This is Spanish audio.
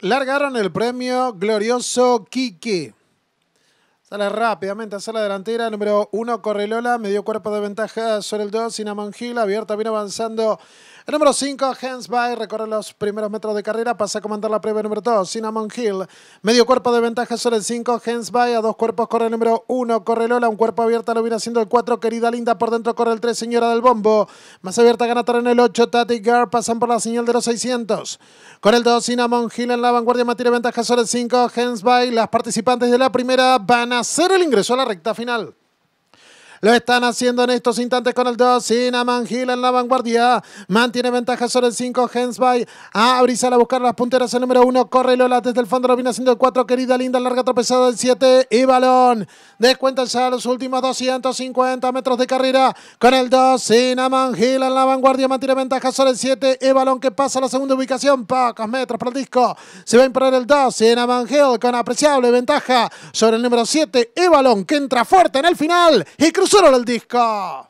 largaron el premio glorioso Kiki. Sale rápidamente hacia la delantera. Número 1, Lola, Medio cuerpo de ventaja sobre el 2. Cinnamon Hill. Abierta, viene avanzando. El número 5, Hensby Recorre los primeros metros de carrera. Pasa a comandar la previa número 2, Cinnamon Hill. Medio cuerpo de ventaja sobre el 5, Hensby A dos cuerpos corre el número 1, Lola Un cuerpo abierto, lo viene haciendo el 4, Querida Linda. Por dentro corre el 3, Señora del Bombo. Más abierta gana en el 8, Tati Girl. Pasan por la señal de los 600. Con el 2, Cinnamon Hill en la vanguardia. Mantiene ventaja sobre el 5, Hensby Las participantes de la primera van a hacer el ingreso a la recta final. Lo están haciendo en estos instantes con el 2. Cinnamon Hill en la vanguardia. Mantiene ventaja sobre el 5. Hensby. a ah, a buscar las punteras. El número 1. Corre Lola desde el fondo. Lo viene haciendo el 4. Querida linda. Larga tropezada del 7. Y balón. descuenta ya los últimos 250 metros de carrera. Con el 2. Cinnamon Hill en la vanguardia. Mantiene ventaja sobre el 7. Y balón que pasa a la segunda ubicación. Pocos metros para el disco. Se va a imponer el 2. Cinnamon Hill con apreciable ventaja sobre el número 7. Y balón que entra fuerte en el final. Y cruza سر على الدكة